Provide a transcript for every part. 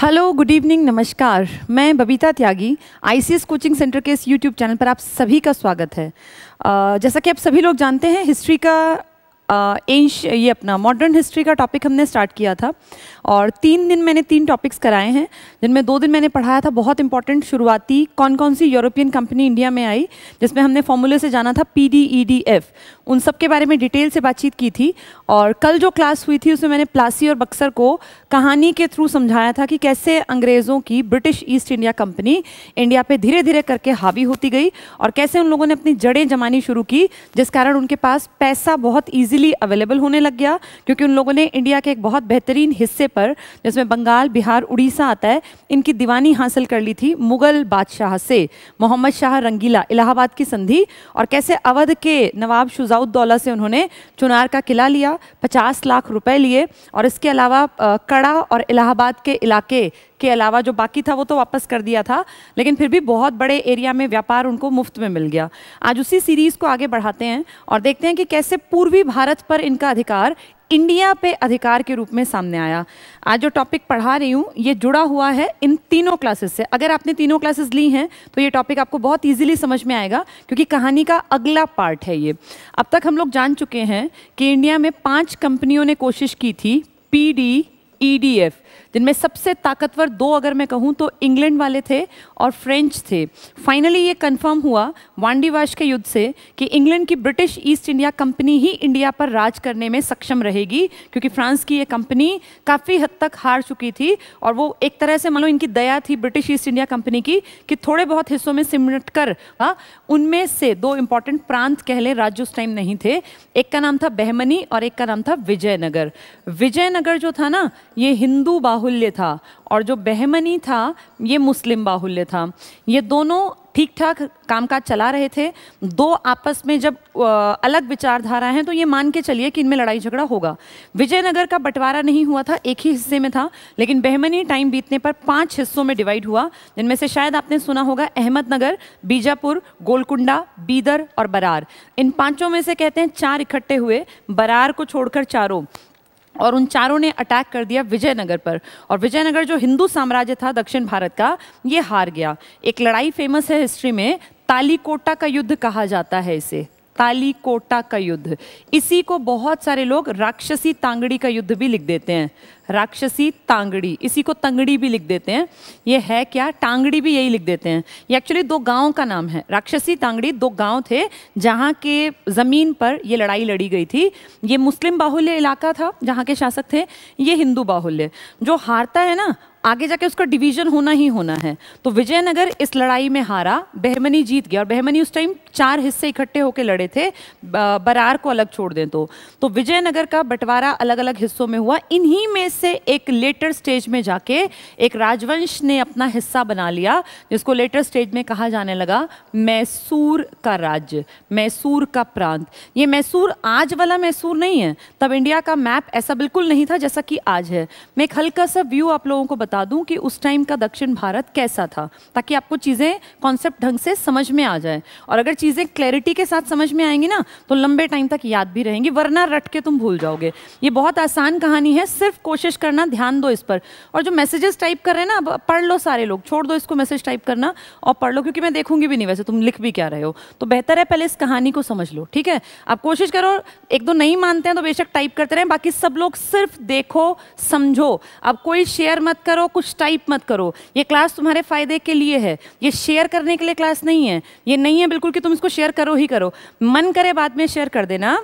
hello good evening नमस्कार मैं Babita Tyagi ICS coaching centre के इस यूट्यूब चैनल पर आप सभी का स्वागत है जैसा कि आप सभी लोग जानते हैं हिस्ट्री का एंश ये अपना मॉडर्न हिस्ट्री का टॉपिक हमने स्टार्ट किया था और तीन दिन मैंने तीन टॉपिक्स कराए हैं जिनमें दो दिन मैंने पढ़ाया था बहुत इंपॉर्टेंट शुरुआती कौन कौन सी यूरोपियन कंपनी इंडिया में आई जिसमें हमने फॉर्मूले से जाना था P D E D F उन सब के बारे में डिटेल से बातचीत की थी और कल जो क्लास हुई थी उसमें मैंने प्लासी और बक्सर को कहानी के थ्रू समझाया था कि कैसे अंग्रेज़ों की British East India Company India पर धीरे धीरे करके हावी होती गई और कैसे उन लोगों ने अपनी जड़ें जमानी शुरू की जिस कारण उनके पास पैसा बहुत ईजी इजीली अवेलेबल होने लग गया क्योंकि उन लोगों ने इंडिया के एक बहुत बेहतरीन हिस्से पर जिसमें बंगाल बिहार उड़ीसा आता है इनकी दीवानी हासिल कर ली थी मुगल बादशाह से मोहम्मद शाह रंगीला इलाहाबाद की संधि और कैसे अवध के नवाब शुजाउद्दौला से उन्होंने चुनार का किला लिया पचास लाख रुपए लिए और इसके अलावा कड़ा और इलाहाबाद के इलाके के अलावा जो बाकी था वो तो वापस कर दिया था लेकिन फिर भी बहुत बड़े एरिया में व्यापार उनको मुफ्त में मिल गया आज उसी सीरीज़ को आगे बढ़ाते हैं और देखते हैं कि कैसे पूर्वी भारत पर इनका अधिकार इंडिया पे अधिकार के रूप में सामने आया आज जो टॉपिक पढ़ा रही हूँ ये जुड़ा हुआ है इन तीनों क्लासेस से अगर आपने तीनों क्लासेस ली हैं तो ये टॉपिक आपको बहुत इजीली समझ में आएगा क्योंकि कहानी का अगला पार्ट है ये अब तक हम लोग जान चुके हैं कि इंडिया में पांच कंपनियों ने कोशिश की थी P D E D F जिनमें सबसे ताकतवर दो अगर मैं कहूँ तो इंग्लैंड वाले थे और फ्रेंच थे फाइनली ये कन्फर्म हुआ वांडीवाश के युद्ध से कि इंग्लैंड की ब्रिटिश ईस्ट इंडिया कंपनी ही इंडिया पर राज करने में सक्षम रहेगी क्योंकि फ्रांस की ये कंपनी काफ़ी हद तक हार चुकी थी और वो एक तरह से मानो इनकी दया थी ब्रिटिश ईस्ट इंडिया कंपनी की कि थोड़े बहुत हिस्सों में सिमट कर हाँ, उनमें से दो इंपॉर्टेंट प्रांत कहले राज्य उस टाइम नहीं थे एक का नाम था बहमनी और एक का नाम था विजयनगर विजयनगर जो था ना ये हिंदू बाहु बाहुल्य था और जो बहमनी था ये मुस्लिम बाहुल्य था ये दोनों ठीक ठाक कामकाज चला रहे थे दो आपस में जब अलग विचारधारा हैं तो ये मान के चलिए कि इनमें लड़ाई झगड़ा होगा विजयनगर का बंटवारा नहीं हुआ था एक ही हिस्से में था लेकिन बहमनी टाइम बीतने पर पांच हिस्सों में डिवाइड हुआ जिनमें से शायद आपने सुना होगा अहमदनगर बीजापुर गोलकुंडा बीदर और बरार इन पाँचों में से कहते हैं चार इकट्ठे हुए बरार को छोड़कर चारों और उन चारों ने अटैक कर दिया विजयनगर पर और विजयनगर जो हिंदू साम्राज्य था दक्षिण भारत का ये हार गया एक लड़ाई फेमस है हिस्ट्री में तालीकोटा का युद्ध कहा जाता है इसे तालीकोटा का युद्ध इसी को बहुत सारे लोग राक्षसी तांगड़ी का युद्ध भी लिख देते हैं राक्षसी तांगड़ी इसी को तंगड़ी भी लिख देते हैं ये है क्या टांगड़ी भी यही लिख देते हैं ये एक्चुअली दो गांव का नाम है राक्षसी तांगड़ी दो गांव थे जहाँ के ज़मीन पर ये लड़ाई लड़ी गई थी ये मुस्लिम बाहुल्य इलाका था जहाँ के शासक थे ये हिंदू बाहुल्य जो हारता है ना आगे जाके उसका डिवीजन होना ही होना है तो विजयनगर इस लड़ाई में हारा बहमनी जीत गया और बहमनी उस टाइम चार हिस्से इकट्ठे होकर लड़े थे बरार को अलग छोड़ दें तो तो विजयनगर का बंटवारा अलग अलग हिस्सों में हुआ इन्हीं में से एक लेटर स्टेज में जाके एक राजवंश ने अपना हिस्सा बना लिया जिसको लेटर स्टेज में कहा जाने लगा मैसूर का राज्य मैसूर का प्रांत ये मैसूर आज वाला मैसूर नहीं है तब इंडिया का मैप ऐसा बिल्कुल नहीं था जैसा कि आज है मैं एक हल्का सा व्यू आप लोगों को बता दूं कि उस टाइम का दक्षिण भारत कैसा था ताकि आपको चीज़ें कॉन्सेप्ट ढंग से समझ में आ जाए और अगर चीज़ें क्लैरिटी के साथ समझ में आएंगी ना तो लंबे टाइम तक याद भी रहेंगी वरना रट के तुम भूल जाओगे ये बहुत आसान कहानी है सिर्फ कोशिश कोशिश करना ध्यान दो इस पर और जो मैसेजेस टाइप कर रहे हैं ना अब पढ़ लो सारे लोग छोड़ दो इसको मैसेज टाइप करना और पढ़ लो क्योंकि मैं देखूंगी भी नहीं वैसे तुम लिख भी क्या रहे हो तो बेहतर है पहले इस कहानी को समझ लो ठीक है आप कोशिश करो एक दो नहीं मानते हैं तो बेशक टाइप करते रहें बाकी सब लोग सिर्फ देखो समझो अब कोई शेयर मत करो कुछ टाइप मत करो ये क्लास तुम्हारे फ़ायदे के लिए है ये शेयर करने के लिए क्लास नहीं है ये नहीं है बिल्कुल कि तुम इसको शेयर करो ही करो मन करे बाद में शेयर कर देना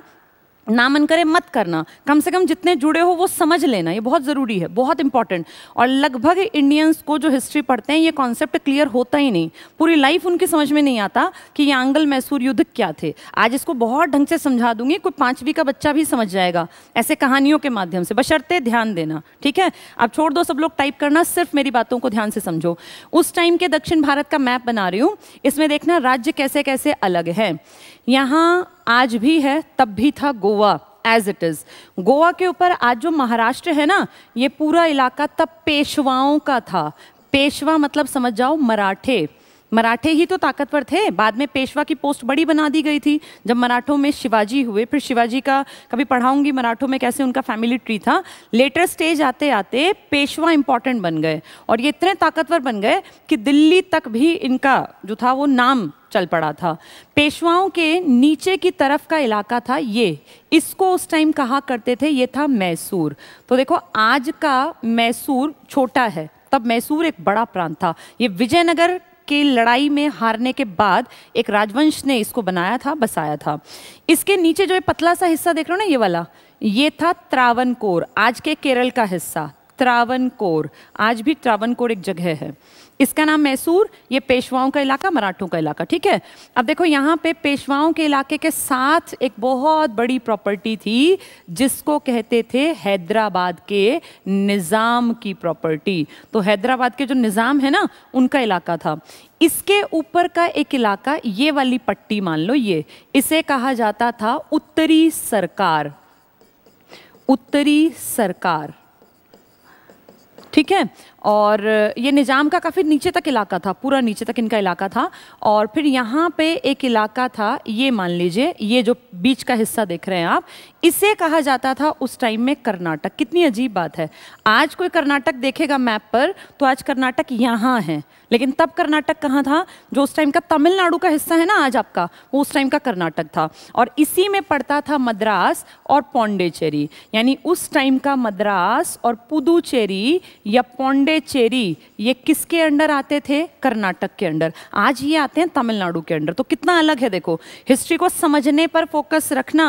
ना मन करे मत करना कम से कम जितने जुड़े हो वो समझ लेना ये बहुत ज़रूरी है बहुत इंपॉर्टेंट और लगभग इंडियंस को जो हिस्ट्री पढ़ते हैं ये कॉन्सेप्ट क्लियर होता ही नहीं पूरी लाइफ उनकी समझ में नहीं आता कि ये आंगल मैसूर युद्ध क्या थे आज इसको बहुत ढंग से समझा दूंगी कोई पाँचवीं का बच्चा भी समझ जाएगा ऐसे कहानियों के माध्यम से बशर्ते ध्यान देना ठीक है अब छोड़ दो सब लोग टाइप करना सिर्फ मेरी बातों को ध्यान से समझो उस टाइम के दक्षिण भारत का मैप बना रही हूँ इसमें देखना राज्य कैसे कैसे अलग है यहाँ आज भी है तब भी था Goa as it is Goa के ऊपर आज जो महाराष्ट्र है ना ये पूरा इलाका तब पेशवाओं का था पेशवा मतलब समझ जाओ मराठे मराठे ही तो ताकतवर थे बाद में पेशवा की पोस्ट बड़ी बना दी गई थी जब मराठों में शिवाजी हुए फिर शिवाजी का कभी पढ़ाऊंगी मराठों में कैसे उनका फैमिली ट्री था लेटर स्टेज आते आते पेशवा इंपॉर्टेंट बन गए और ये इतने ताकतवर बन गए कि दिल्ली तक भी इनका जो था वो नाम चल पड़ा था पेशवाओं के नीचे की तरफ का इलाका था ये इसको उस टाइम कहा करते थे ये था मैसूर तो देखो आज का मैसूर छोटा है तब मैसूर एक बड़ा प्रांत था ये विजयनगर की लड़ाई में हारने के बाद एक राजवंश ने इसको बनाया था बसाया था इसके नीचे जो ये पतला सा हिस्सा देख रहे हो ना ये वाला ये था कोर आज के केरल का हिस्सा कोर आज भी कोर एक जगह है इसका नाम मैसूर ये पेशवाओं का इलाका मराठों का इलाका ठीक है अब देखो यहाँ पे पेशवाओं के इलाके के साथ एक बहुत बड़ी प्रॉपर्टी थी जिसको कहते थे हैदराबाद के निज़ाम की प्रॉपर्टी तो हैदराबाद के जो निज़ाम है ना उनका इलाका था इसके ऊपर का एक इलाका ये वाली पट्टी मान लो ये इसे कहा जाता था उत्तरी सरकार उत्तरी सरकार ठीक है और ये निज़ाम का काफ़ी नीचे तक इलाका था पूरा नीचे तक इनका इलाका था और फिर यहाँ पे एक इलाका था ये मान लीजिए ये जो बीच का हिस्सा देख रहे हैं आप इसे कहा जाता था उस टाइम में कर्नाटक कितनी अजीब बात है आज कोई कर्नाटक देखेगा मैप पर तो आज कर्नाटक यहाँ है लेकिन तब कर्नाटक कहाँ था जो उस टाइम का तमिलनाडु का हिस्सा है ना आज आपका वो उस टाइम का कर्नाटक था और इसी में पड़ता था मद्रास और पौंडेचेरी यानी उस टाइम का मद्रास और पुदुचेरी या पौंडेचेरी ये किसके अंडर आते थे कर्नाटक के अंडर आज ये आते हैं तमिलनाडु के अंडर तो कितना अलग है देखो हिस्ट्री को समझने पर फोकस रखना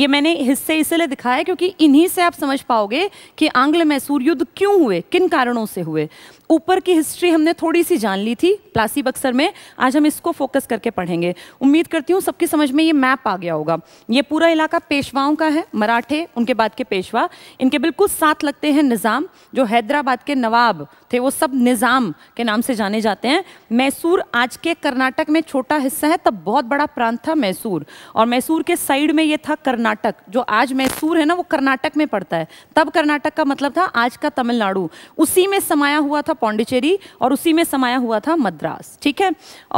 ये मैंने हिस्से इसलिए दिखाया क्योंकि इन्हीं से आप समझ पाओगे कि आंग्ल मैसूर युद्ध क्यों हुए किन कारणों से हुए ऊपर की हिस्ट्री हमने थोड़ी सी जान ली थी प्लासी बक्सर में आज हम इसको फोकस करके पढ़ेंगे उम्मीद करती हूँ सबकी समझ में ये मैप आ गया होगा ये पूरा इलाका पेशवाओं का है मराठे उनके बाद के पेशवा इनके बिल्कुल साथ लगते हैं निज़ाम जो हैदराबाद के नवाब थे वो सब निज़ाम के नाम से जाने जाते हैं मैसूर आज के कर्नाटक में छोटा हिस्सा है तब बहुत बड़ा प्रांत था मैसूर और मैसूर के साइड में ये था कर्नाटक जो आज मैसूर है ना वो कर्नाटक में पड़ता है तब कर्नाटक का मतलब था आज का तमिलनाडु उसी में समाया हुआ था पौंडिचेरी और उसी में समाया हुआ था मद्रास ठीक है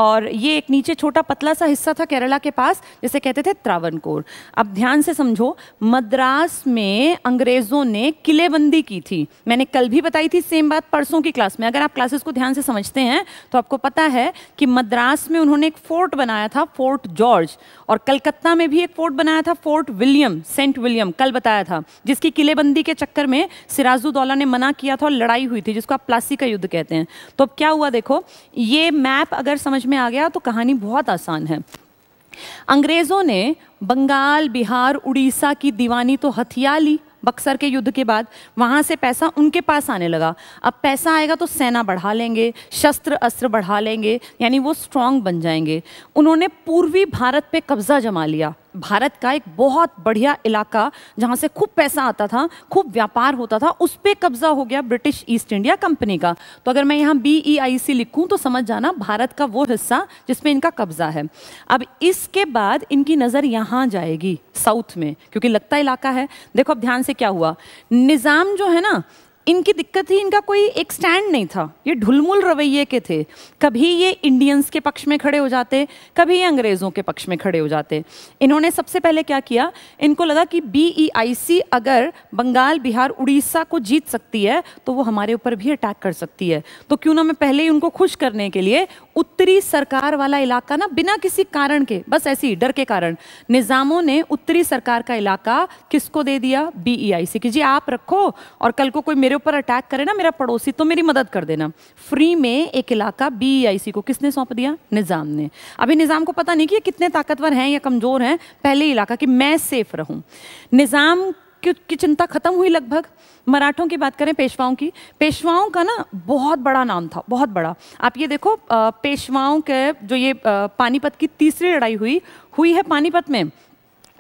और ये एक नीचे छोटा पतला सा हिस्सा था केरला के पास जिसे कहते थे त्रावणकोर अब ध्यान से समझो मद्रास में अंग्रेज़ों ने किलेबंदी की थी मैंने कल भी बताई थी सेम बात परसों की की क्लास में अगर आप क्लासेस को ध्यान से समझते हैं तो आपको पता है कि मद्रास में उन्होंने एक फोर्ट बनाया था फोर्ट जॉर्ज और कलकत्ता में भी एक फोर्ट बनाया था फोर्ट विलियम सेंट विलियम कल बताया था जिसकी किलेबंदी के चक्कर में सिराजुद्दौला ने मना किया था और लड़ाई हुई थी जिसको आप प्लासी का युद्ध कहते हैं तो अब क्या हुआ देखो ये मैप अगर समझ में आ गया तो कहानी बहुत आसान है अंग्रेज़ों ने बंगाल बिहार उड़ीसा की दीवानी तो हथिया ली बक्सर के युद्ध के बाद वहाँ से पैसा उनके पास आने लगा अब पैसा आएगा तो सेना बढ़ा लेंगे शस्त्र अस्त्र बढ़ा लेंगे यानी वो स्ट्रांग बन जाएंगे उन्होंने पूर्वी भारत पे कब्जा जमा लिया भारत का एक बहुत बढ़िया इलाका जहाँ से खूब पैसा आता था खूब व्यापार होता था उस पर कब्जा हो गया ब्रिटिश ईस्ट इंडिया कंपनी का तो अगर मैं यहाँ बी ई e आई सी लिखूँ तो समझ जाना भारत का वो हिस्सा जिसमें इनका कब्जा है अब इसके बाद इनकी नज़र यहाँ जाएगी साउथ में क्योंकि लगता इलाका है देखो अब ध्यान से क्या हुआ निज़ाम जो है ना इनकी दिक्कत थी इनका कोई एक स्टैंड नहीं था ये ढुलमुल रवैये के थे कभी ये इंडियंस के पक्ष में खड़े हो जाते कभी ये अंग्रेज़ों के पक्ष में खड़े हो जाते इन्होंने सबसे पहले क्या किया इनको लगा कि बी e अगर बंगाल बिहार उड़ीसा को जीत सकती है तो वो हमारे ऊपर भी अटैक कर सकती है तो क्यों ना मैं पहले ही उनको खुश करने के लिए उत्तरी सरकार वाला इलाका ना बिना किसी कारण के बस ऐसे ही डर के कारण निज़ामों ने उत्तरी सरकार का इलाका किसको दे दिया बी e की जी आप रखो और कल को कोई मेरे ऊपर अटैक करे ना मेरा पड़ोसी तो मेरी मदद कर देना फ्री में एक इलाका बीईआईसी e को किसने सौंप दिया निज़ाम ने अभी निज़ाम को पता नहीं कि ये कितने ताकतवर हैं या कमज़ोर हैं पहले इलाका कि मैं सेफ रहूं निज़ाम की चिंता खत्म हुई लगभग मराठों की बात करें पेशवाओं की पेशवाओं का ना बहुत बड़ा नाम था बहुत बड़ा आप ये देखो पेशवाओं के जो ये पानीपत की तीसरी लड़ाई हुई हुई है पानीपत में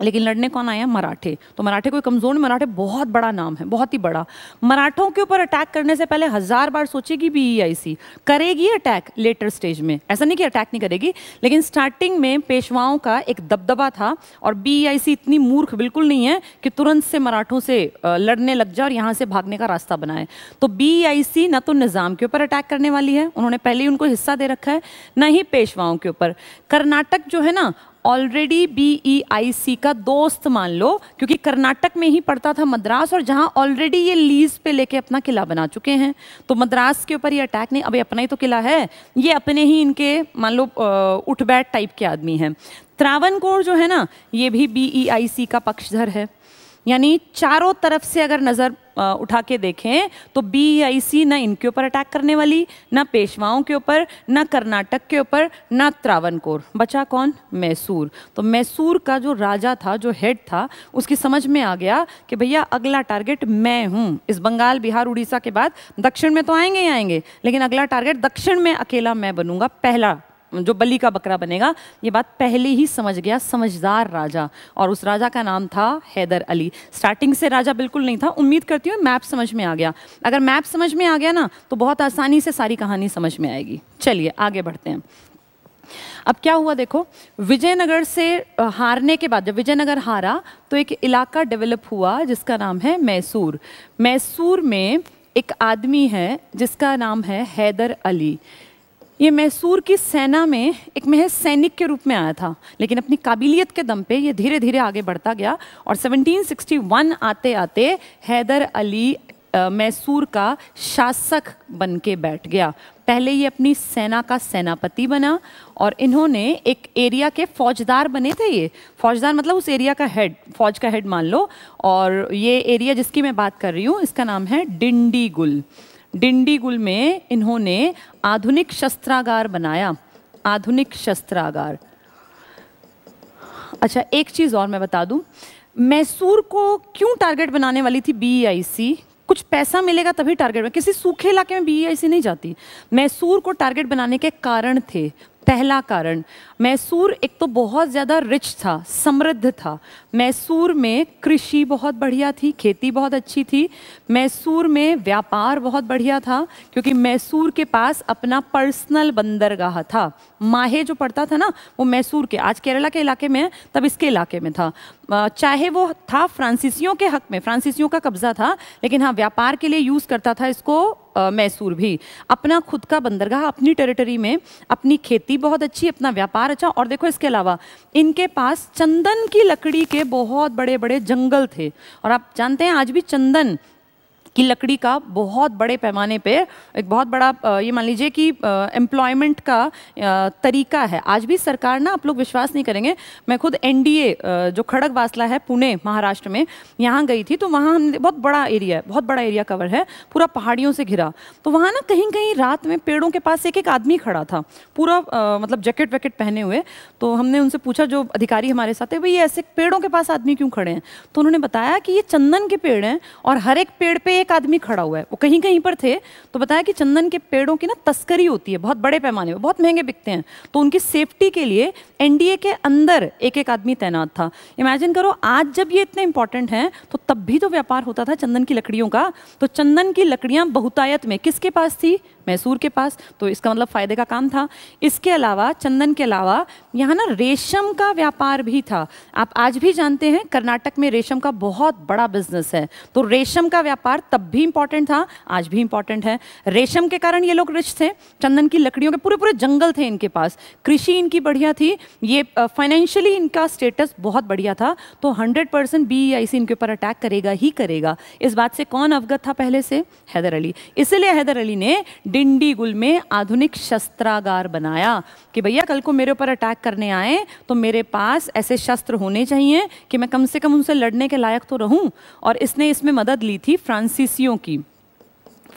लेकिन लड़ने कौन आया मराठे तो मराठे कोई कमज़ोर नहीं मराठे बहुत बड़ा नाम है बहुत ही बड़ा मराठों के ऊपर अटैक करने से पहले हज़ार बार सोचेगी बीईआईसी e करेगी अटैक लेटर स्टेज में ऐसा नहीं कि अटैक नहीं करेगी लेकिन स्टार्टिंग में पेशवाओं का एक दबदबा था और बीईआईसी e इतनी मूर्ख बिल्कुल नहीं है कि तुरंत से मराठों से लड़ने लग जाए और यहाँ से भागने का रास्ता बनाए तो सी e ना तो निज़ाम के ऊपर अटैक करने वाली है उन्होंने पहले ही उनको हिस्सा दे रखा है ना ही पेशवाओं के ऊपर कर्नाटक जो है ना ऑलरेडी बीईआईसी e का दोस्त मान लो क्योंकि कर्नाटक में ही पड़ता था मद्रास और जहां ऑलरेडी ये लीज पे लेके अपना किला बना चुके हैं तो मद्रास के ऊपर ये अटैक नहीं अभी अपना ही तो किला है ये अपने ही इनके मान लो उठ बैठ टाइप के आदमी हैं त्रावणकोर जो है ना ये भी बीईआईसी e का पक्षधर है यानी चारों तरफ से अगर नज़र उठा के देखें तो बी आई सी ना इनके ऊपर अटैक करने वाली ना पेशवाओं के ऊपर ना कर्नाटक के ऊपर ना त्रावणकोर बचा कौन मैसूर तो मैसूर का जो राजा था जो हेड था उसकी समझ में आ गया कि भैया अगला टारगेट मैं हूँ इस बंगाल बिहार उड़ीसा के बाद दक्षिण में तो आएंगे ही आएंगे लेकिन अगला टारगेट दक्षिण में अकेला मैं बनूंगा पहला जो बलि का बकरा बनेगा ये बात पहले ही समझ गया समझदार राजा और उस राजा का नाम था हैदर अली स्टार्टिंग से राजा बिल्कुल नहीं था उम्मीद करती हूँ मैप समझ में आ गया अगर मैप समझ में आ गया ना तो बहुत आसानी से सारी कहानी समझ में आएगी चलिए आगे बढ़ते हैं अब क्या हुआ देखो विजयनगर से हारने के बाद जब विजयनगर हारा तो एक इलाका डेवलप हुआ जिसका नाम है मैसूर मैसूर में एक आदमी है जिसका नाम है हैदर अली ये मैसूर की सेना में एक महज सैनिक के रूप में आया था लेकिन अपनी काबिलियत के दम पे ये धीरे धीरे आगे बढ़ता गया और 1761 आते आते हैदर अली मैसूर का शासक बन के बैठ गया पहले ये अपनी सेना का सेनापति बना और इन्होंने एक एरिया के फौजदार बने थे ये फौजदार मतलब उस एरिया का हेड फौज का हेड मान लो और ये एरिया जिसकी मैं बात कर रही हूँ इसका नाम है डिंडीगुल डिंडीगुल में इन्होंने आधुनिक शस्त्रागार बनाया आधुनिक शस्त्रागार अच्छा एक चीज़ और मैं बता दूं मैसूर को क्यों टारगेट बनाने वाली थी बीआईसी e कुछ पैसा मिलेगा तभी टारगेट में किसी सूखे इलाके में बीआईसी e नहीं जाती मैसूर को टारगेट बनाने के कारण थे पहला कारण मैसूर एक तो बहुत ज़्यादा रिच था समृद्ध था मैसूर में कृषि बहुत बढ़िया थी खेती बहुत अच्छी थी मैसूर में व्यापार बहुत बढ़िया था क्योंकि मैसूर के पास अपना पर्सनल बंदरगाह था माहे जो पड़ता था ना वो मैसूर के आज केरला के इलाके में है तब इसके इलाके में था चाहे वो था फ्रांसीसियों के हक में फ्रांसीसियों का कब्ज़ा था लेकिन हाँ व्यापार के लिए यूज़ करता था इसको मैसूर भी अपना खुद का बंदरगाह अपनी टेरिटरी में अपनी खेती बहुत अच्छी अपना व्यापार अच्छा और देखो इसके अलावा इनके पास चंदन की लकड़ी के बहुत बड़े बड़े जंगल थे और आप जानते हैं आज भी चंदन कि लकड़ी का बहुत बड़े पैमाने पे एक बहुत बड़ा ये मान लीजिए कि एम्प्लॉयमेंट का तरीका है आज भी सरकार ना आप लोग विश्वास नहीं करेंगे मैं खुद एनडीए जो खड़क वासला है पुणे महाराष्ट्र में यहाँ गई थी तो वहाँ हमने बहुत बड़ा एरिया है बहुत बड़ा एरिया कवर है पूरा पहाड़ियों से घिरा तो वहाँ ना कहीं कहीं रात में पेड़ों के पास एक एक आदमी खड़ा था पूरा मतलब जैकेट वैकेट पहने हुए तो हमने उनसे पूछा जो अधिकारी हमारे साथ है भाई ये ऐसे पेड़ों के पास आदमी क्यों खड़े हैं तो उन्होंने बताया कि ये चंदन के पेड़ हैं और हर एक पेड़ पर एक एक आदमी खड़ा हुआ है वो कहीं कहीं पर थे तो बताया कि चंदन के पेड़ों की ना तस्करी होती है बहुत बड़े पैमाने में बहुत महंगे बिकते हैं तो उनकी सेफ्टी के लिए एनडीए के अंदर एक एक आदमी तैनात था इमेजिन करो आज जब ये इतने इंपॉर्टेंट हैं तो तब भी तो व्यापार होता था चंदन की लकड़ियों का तो चंदन की लकड़ियाँ बहुतायत में किसके पास थी मैसूर के पास तो इसका मतलब फ़ायदे का काम था इसके अलावा चंदन के अलावा यहाँ ना रेशम का व्यापार भी था आप आज भी जानते हैं कर्नाटक में रेशम का बहुत बड़ा बिजनेस है तो रेशम का व्यापार तब भी इंपॉर्टेंट था आज भी इंपॉर्टेंट है रेशम के कारण ये लोग रिच थे चंदन की लकड़ियों के पूरे पूरे जंगल थे इनके पास कृषि इनकी बढ़िया थी ये फाइनेंशियली इनका स्टेटस बहुत बढ़िया था तो hundred percent B I C इनके ऊपर अटैक करेगा ही करेगा इस बात से कौन अवगत था पहले से हैदर अली इसलिए हैदर अली ने डिंडीगुल में आधुनिक शस्त्रागार बनाया कि भैया कल को मेरे ऊपर अटैक करने आए तो मेरे पास ऐसे शस्त्र होने चाहिए कि मैं कम से कम उनसे लड़ने के लायक तो रहूं और इसने इसमें मदद ली थी फ्रांसी फ्रांसीसियों की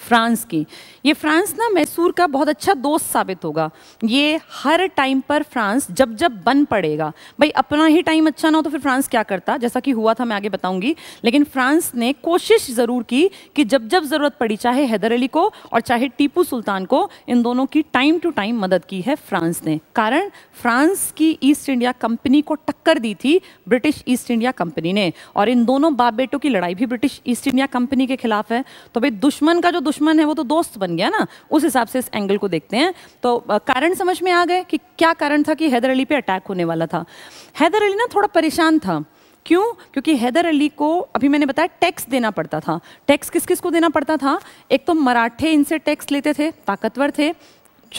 फ्रांस की ये फ्रांस ना मैसूर का बहुत अच्छा दोस्त साबित होगा ये हर टाइम पर फ्रांस जब जब बन पड़ेगा भाई अपना ही टाइम अच्छा ना हो तो फिर फ्रांस क्या करता जैसा कि हुआ था मैं आगे बताऊंगी लेकिन फ्रांस ने कोशिश ज़रूर की कि जब जब ज़रूरत पड़ी चाहे हैदर अली को और चाहे टीपू सुल्तान को इन दोनों की टाइम टू टाइम मदद की है फ्रांस ने कारण फ्रांस की ईस्ट इंडिया कंपनी को टक्कर दी थी ब्रिटिश ईस्ट इंडिया कंपनी ने और इन दोनों बाप बेटों की लड़ाई भी ब्रिटिश ईस्ट इंडिया कंपनी के खिलाफ है तो भाई दुश्मन का जो दुश्मन है वो तो दोस्त बन गया ना उस हिसाब से इस एंगल को देखते हैं तो कारण समझ में आ गए कि क्या कारण था कि हैदर अली पे अटैक होने वाला था हैदर अली ना थोड़ा परेशान था क्यों क्योंकि हैदर अली को अभी मैंने बताया टैक्स देना पड़ता था टैक्स किस किस को देना पड़ता था एक तो मराठे इनसे टैक्स लेते थे ताकतवर थे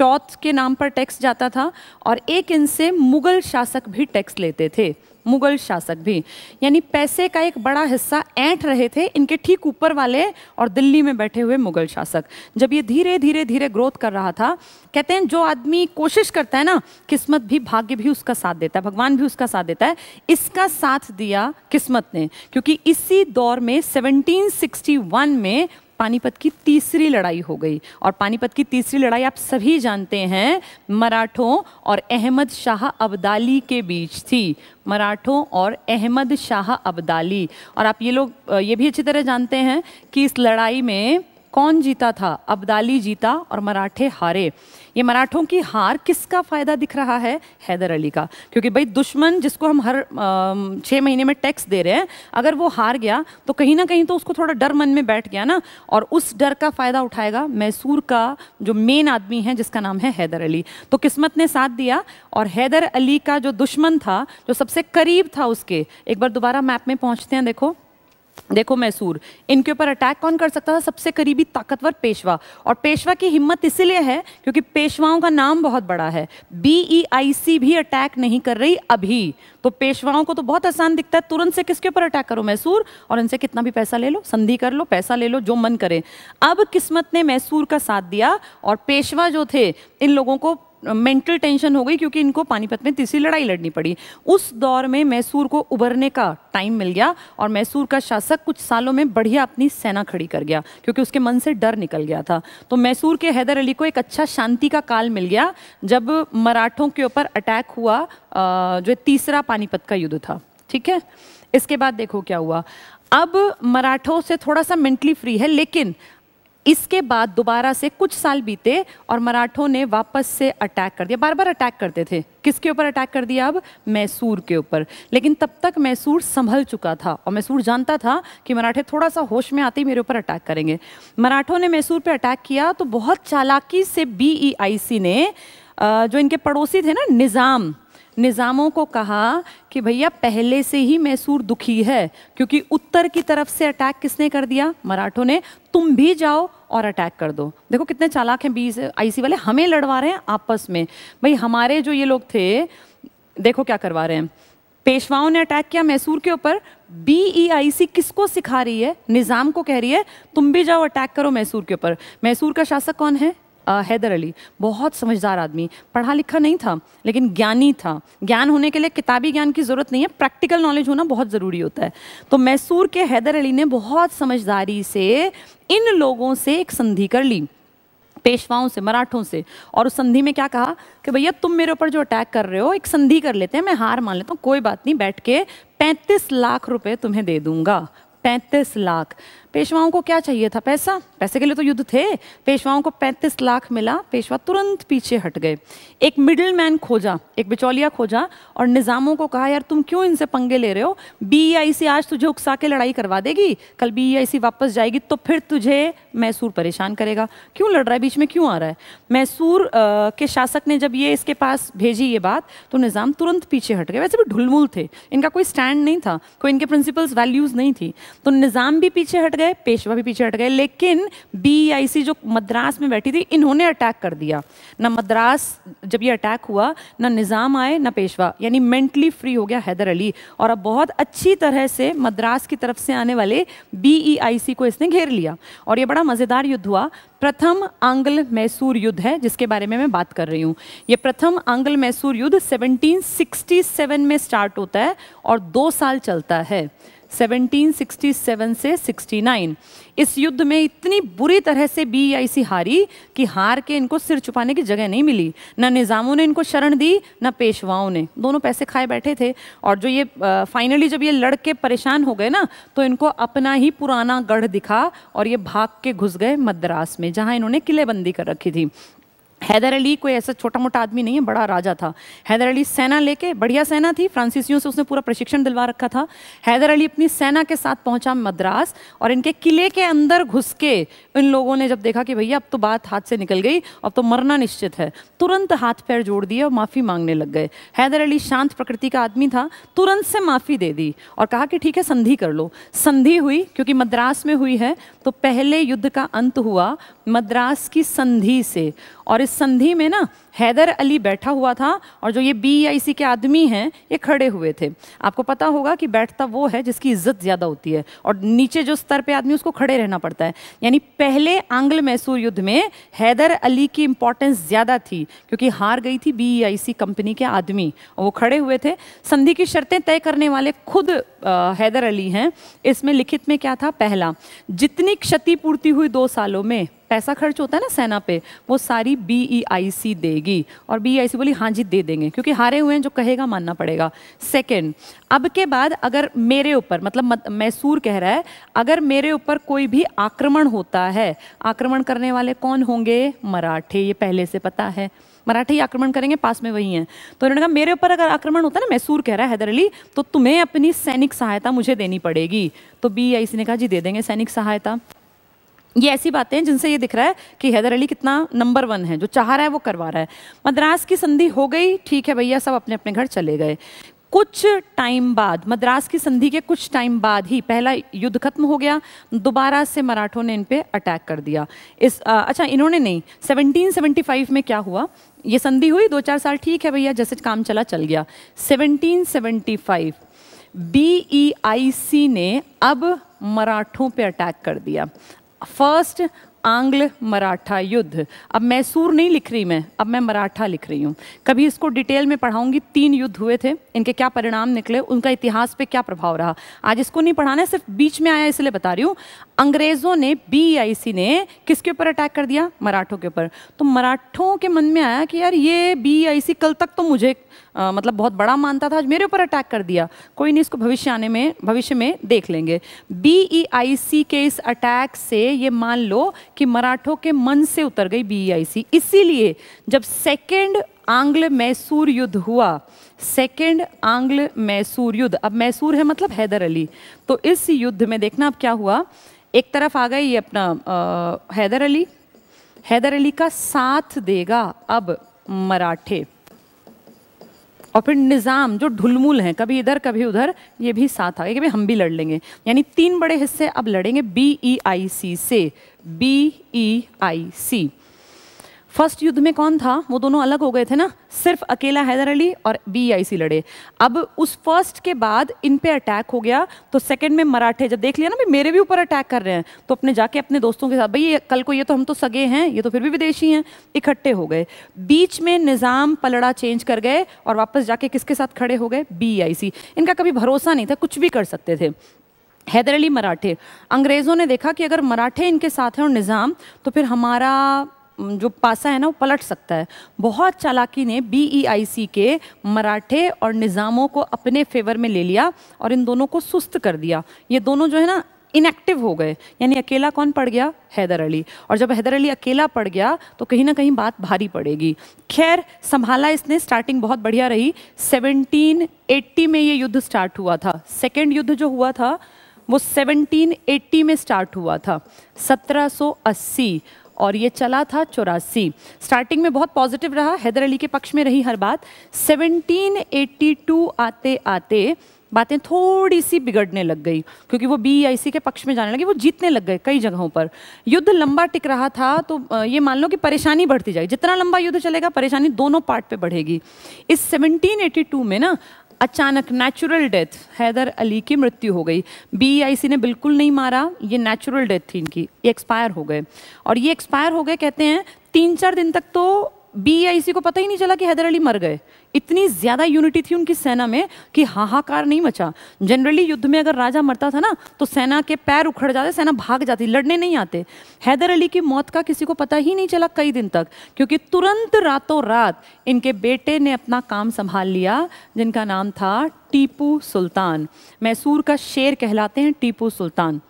चौथ के नाम पर टैक्स जाता था और एक इनसे मुगल शासक भी टैक्स लेते थे मुगल शासक भी यानी पैसे का एक बड़ा हिस्सा ऐंठ रहे थे इनके ठीक ऊपर वाले और दिल्ली में बैठे हुए मुगल शासक जब ये धीरे धीरे धीरे ग्रोथ कर रहा था कहते हैं जो आदमी कोशिश करता है ना किस्मत भी भाग्य भी उसका साथ देता है भगवान भी उसका साथ देता है इसका साथ दिया किस्मत ने क्योंकि इसी दौर में सेवनटीन में पानीपत की तीसरी लड़ाई हो गई और पानीपत की तीसरी लड़ाई आप सभी जानते हैं मराठों और अहमद शाह अब्दाली के बीच थी मराठों और अहमद शाह अब्दाली और आप ये लोग ये भी अच्छी तरह जानते हैं कि इस लड़ाई में कौन जीता था अब्दाली जीता और मराठे हारे ये मराठों की हार किसका फ़ायदा दिख रहा है हैदर अली का क्योंकि भाई दुश्मन जिसको हम हर छः महीने में टैक्स दे रहे हैं अगर वो हार गया तो कहीं ना कहीं तो उसको थोड़ा डर मन में बैठ गया ना और उस डर का फ़ायदा उठाएगा मैसूर का जो मेन आदमी है जिसका नाम है हैदर अली तो किस्मत ने साथ दिया और हैदर अली का जो दुश्मन था जो सबसे करीब था उसके एक बार दोबारा मैप में पहुँचते हैं देखो देखो मैसूर इनके ऊपर अटैक कौन कर सकता था सबसे करीबी ताकतवर पेशवा और पेशवा की हिम्मत इसीलिए है क्योंकि पेशवाओं का नाम बहुत बड़ा है बीईआईसी e भी अटैक नहीं कर रही अभी तो पेशवाओं को तो बहुत आसान दिखता है तुरंत से किसके ऊपर अटैक करो मैसूर और इनसे कितना भी पैसा ले लो संधि कर लो पैसा ले लो जो मन करे अब किस्मत ने मैसूर का साथ दिया और पेशवा जो थे इन लोगों को मेंटल टेंशन हो गई क्योंकि इनको पानीपत में तीसरी लड़ाई लड़नी पड़ी उस दौर में मैसूर को उभरने का टाइम मिल गया और मैसूर का शासक कुछ सालों में बढ़िया अपनी सेना खड़ी कर गया क्योंकि उसके मन से डर निकल गया था तो मैसूर के हैदर अली को एक अच्छा शांति का काल मिल गया जब मराठों के ऊपर अटैक हुआ जो तीसरा पानीपत का युद्ध था ठीक है इसके बाद देखो क्या हुआ अब मराठों से थोड़ा सा मेंटली फ्री है लेकिन इसके बाद दोबारा से कुछ साल बीते और मराठों ने वापस से अटैक कर दिया बार बार अटैक करते थे किसके ऊपर अटैक कर दिया अब मैसूर के ऊपर लेकिन तब तक मैसूर संभल चुका था और मैसूर जानता था कि मराठे थोड़ा सा होश में आते ही मेरे ऊपर अटैक करेंगे मराठों ने मैसूर पर अटैक किया तो बहुत चालाकी से बी e ने जो इनके पड़ोसी थे ना निज़ाम निज़ामों को कहा कि भैया पहले से ही मैसूर दुखी है क्योंकि उत्तर की तरफ से अटैक किसने कर दिया मराठों ने तुम भी जाओ और अटैक कर दो देखो कितने चालाक हैं बीस आईसी वाले हमें लड़वा रहे हैं आपस में भाई हमारे जो ये लोग थे देखो क्या करवा रहे हैं पेशवाओं ने अटैक किया मैसूर के ऊपर बीईआईसी e किसको सिखा रही है निज़ाम को कह रही है तुम भी जाओ अटैक करो मैसूर के ऊपर मैसूर का शासक कौन है हैदर अली बहुत समझदार आदमी पढ़ा लिखा नहीं था लेकिन ज्ञानी था ज्ञान होने के लिए किताबी ज्ञान की ज़रूरत नहीं है प्रैक्टिकल नॉलेज होना बहुत ज़रूरी होता है तो मैसूर के हैदर अली ने बहुत समझदारी से इन लोगों से एक संधि कर ली पेशवाओं से मराठों से और उस संधि में क्या कहा कि भैया तुम मेरे ऊपर जो अटैक कर रहे हो एक संधि कर लेते हैं मैं हार मान लेता हूँ कोई बात नहीं बैठ के पैंतीस लाख रुपए तुम्हें दे दूंगा पैंतीस लाख पेशवाओं को क्या चाहिए था पैसा पैसे के लिए तो युद्ध थे पेशवाओं को 35 लाख मिला पेशवा तुरंत पीछे हट गए एक मिडिल मैन खोजा एक बिचौलिया खोजा और निज़ामों को कहा यार तुम क्यों इनसे पंगे ले रहे हो बीईआईसी e आज तुझे उकसा के लड़ाई करवा देगी कल बीईआईसी e वापस जाएगी तो फिर तुझे मैसूर परेशान करेगा क्यों लड़ रहा है बीच में क्यों आ रहा है मैसूर के शासक ने जब ये इसके पास भेजी ये बात तो निज़ाम तुरंत पीछे हट गए वैसे भी ढुलमुल थे इनका कोई स्टैंड नहीं था कोई इनके प्रिंसिपल्स वैल्यूज़ नहीं थी तो निज़ाम भी पीछे हट गए गए पेशवा भी पीछे हट गए लेकिन बी जो मद्रास में बैठी थी इन्होंने अटैक कर दिया ना मद्रास जब ये अटैक हुआ ना निज़ाम आए ना पेशवा यानी मेंटली फ्री हो गया हैदर अली और अब बहुत अच्छी तरह से मद्रास की तरफ से आने वाले बीईआईसी e को इसने घेर लिया और ये बड़ा मज़ेदार युद्ध हुआ प्रथम आंग्ल मैसूर युद्ध है जिसके बारे में मैं बात कर रही हूँ ये प्रथम आंग्ल मैसूर युद्ध 1767 में स्टार्ट होता है और दो साल चलता है 1767 से 69 इस युद्ध में इतनी बुरी तरह से बी हारी कि हार के इनको सिर छुपाने की जगह नहीं मिली ना निज़ामों ने इनको शरण दी ना पेशवाओं ने दोनों पैसे खाए बैठे थे और जो ये आ, फाइनली जब ये लड़के परेशान हो गए ना तो इनको अपना ही पुराना गढ़ दिखा और ये भाग के घुस गए मद्रास में जहाँ इन्होंने किलेबंदी कर रखी थी हैदर अली कोई ऐसा छोटा मोटा आदमी नहीं है बड़ा राजा था हैदर अली सेना लेके बढ़िया सेना थी फ्रांसीसियों से उसने पूरा प्रशिक्षण दिलवा रखा था हैदर अली अपनी सेना के साथ पहुंचा मद्रास और इनके किले के अंदर घुस के इन लोगों ने जब देखा कि भैया अब तो बात हाथ से निकल गई अब तो मरना निश्चित है तुरंत हाथ पैर जोड़ दिए और माफ़ी मांगने लग गए हैदर अली शांत प्रकृति का आदमी था तुरंत से माफ़ी दे दी और कहा कि ठीक है संधि कर लो संधि हुई क्योंकि मद्रास में हुई है तो पहले युद्ध का अंत हुआ मद्रास की संधि से और इस संधि में ना हैदर अली बैठा हुआ था और जो ये बी के आदमी हैं ये खड़े हुए थे आपको पता होगा कि बैठता वो है जिसकी इज्जत ज़्यादा होती है और नीचे जो स्तर पे आदमी उसको खड़े रहना पड़ता है यानी पहले आंग्ल मैसूर युद्ध में हैदर अली की इम्पोर्टेंस ज़्यादा थी क्योंकि हार गई थी बी कंपनी के आदमी और वो खड़े हुए थे संधि की शर्तें तय करने वाले खुद आ, हैदर अली हैं इसमें लिखित में क्या था पहला जितनी क्षतिपूर्ति हुई दो सालों में पैसा खर्च होता है ना सेना पे वो सारी सी e देगी मिलेगी और बी आई बोली हाँ जी दे देंगे क्योंकि हारे हुए हैं जो कहेगा मानना पड़ेगा सेकेंड अब के बाद अगर मेरे ऊपर मतलब मैसूर कह रहा है अगर मेरे ऊपर कोई भी आक्रमण होता है आक्रमण करने वाले कौन होंगे मराठे ये पहले से पता है मराठे ही आक्रमण करेंगे पास में वही हैं तो उन्होंने कहा मेरे ऊपर अगर आक्रमण होता है ना मैसूर कह रहा है हैदर अली तो तुम्हें अपनी सैनिक सहायता मुझे देनी पड़ेगी तो बी आई सी ने कहा जी दे देंगे सैनिक सहायता ये ऐसी बातें हैं जिनसे ये दिख रहा है कि हैदर अली कितना नंबर वन है जो चाह रहा है वो करवा रहा है मद्रास की संधि हो गई ठीक है भैया सब अपने अपने घर चले गए कुछ टाइम बाद मद्रास की संधि के कुछ टाइम बाद ही पहला युद्ध खत्म हो गया दोबारा से मराठों ने इन पर अटैक कर दिया इस आ, अच्छा इन्होंने नहीं 1775 में क्या हुआ ये संधि हुई दो चार साल ठीक है भैया जैसे काम चला चल गया 1775 बीईआईसी e ने अब मराठों पे अटैक कर दिया first आंग्ल मराठा युद्ध अब मैसूर नहीं लिख रही मैं अब मैं मराठा लिख रही हूँ कभी इसको डिटेल में पढ़ाऊंगी तीन युद्ध हुए थे इनके क्या परिणाम निकले उनका इतिहास पे क्या प्रभाव रहा आज इसको नहीं पढ़ाना सिर्फ बीच में आया इसलिए बता रही हूँ अंग्रेज़ों ने बी e ने किसके ऊपर अटैक कर दिया मराठों के ऊपर तो मराठों के मन में आया कि यार ये बी e कल तक तो मुझे आ, मतलब बहुत बड़ा मानता था आज मेरे ऊपर अटैक कर दिया कोई नहीं इसको भविष्य आने में भविष्य में देख लेंगे बी e के इस अटैक से ये मान लो कि मराठों के मन से उतर गई बीआईसी e इसीलिए जब सेकेंड आंग्ल मैसूर युद्ध हुआ सेकेंड आंग्ल मैसूर युद्ध अब मैसूर है मतलब हैदर अली तो इस युद्ध में देखना अब क्या हुआ एक तरफ आ गई अपना आ, हैदर अली हैदर अली का साथ देगा अब मराठे और फिर निज़ाम जो ढुलमुल हैं कभी इधर कभी उधर ये भी साथ आ गए कभी हम भी लड़ लेंगे यानी तीन बड़े हिस्से अब लड़ेंगे बी ई आई सी से बी ई आई सी फर्स्ट युद्ध में कौन था वो दोनों अलग हो गए थे ना सिर्फ अकेला हैदर अली और बीआईसी लड़े अब उस फर्स्ट के बाद इन पे अटैक हो गया तो सेकंड में मराठे जब देख लिया ना भाई मेरे भी ऊपर अटैक कर रहे हैं तो अपने जाके अपने दोस्तों के साथ भाई कल को ये तो हम तो सगे हैं ये तो फिर भी विदेशी हैं इकट्ठे हो गए बीच में निज़ाम पलड़ा चेंज कर गए और वापस जाके किसके साथ खड़े हो गए बी इनका कभी भरोसा नहीं था कुछ भी कर सकते थे हैदर अली मराठे अंग्रेज़ों ने देखा कि अगर मराठे इनके साथ हैं और निज़ाम तो फिर हमारा जो पासा है ना वो पलट सकता है बहुत चालाकी ने बीईआईसी e के मराठे और निज़ामों को अपने फेवर में ले लिया और इन दोनों को सुस्त कर दिया ये दोनों जो है ना इनएक्टिव हो गए यानी अकेला कौन पड़ गया हैदर अली और जब हैदर अली अकेला पड़ गया तो कहीं ना कहीं बात भारी पड़ेगी खैर संभाला इसने स्टार्टिंग बहुत बढ़िया रही 1780 में ये युद्ध स्टार्ट हुआ था सेकेंड युद्ध जो हुआ था वो 1780 में स्टार्ट हुआ था 1780 और ये चला था चौरासी स्टार्टिंग में बहुत पॉजिटिव रहा हैदर अली के पक्ष में रही हर बात 1782 आते आते बातें थोड़ी सी बिगड़ने लग गई क्योंकि वो बी के पक्ष में जाने लगे वो जीतने लग गए कई जगहों पर युद्ध लंबा टिक रहा था तो ये मान लो कि परेशानी बढ़ती जाएगी जितना लंबा युद्ध चलेगा परेशानी दोनों पार्ट पे बढ़ेगी इस 1782 में ना अचानक नेचुरल डेथ हैदर अली की मृत्यु हो गई बीआईसी e ने बिल्कुल नहीं मारा ये नेचुरल डेथ थी इनकी ये एक्सपायर हो गए और ये एक्सपायर हो गए कहते हैं तीन चार दिन तक तो बीआईसी को पता ही नहीं चला कि हैदर अली मर गए इतनी ज़्यादा यूनिटी थी उनकी सेना में कि हाहाकार नहीं मचा जनरली युद्ध में अगर राजा मरता था ना तो सेना के पैर उखड़ जाते सेना भाग जाती लड़ने नहीं आते हैदर अली की मौत का किसी को पता ही नहीं चला कई दिन तक क्योंकि तुरंत रातों रात इनके बेटे ने अपना काम संभाल लिया जिनका नाम था टीपू सुल्तान मैसूर का शेर कहलाते हैं टीपू सुल्तान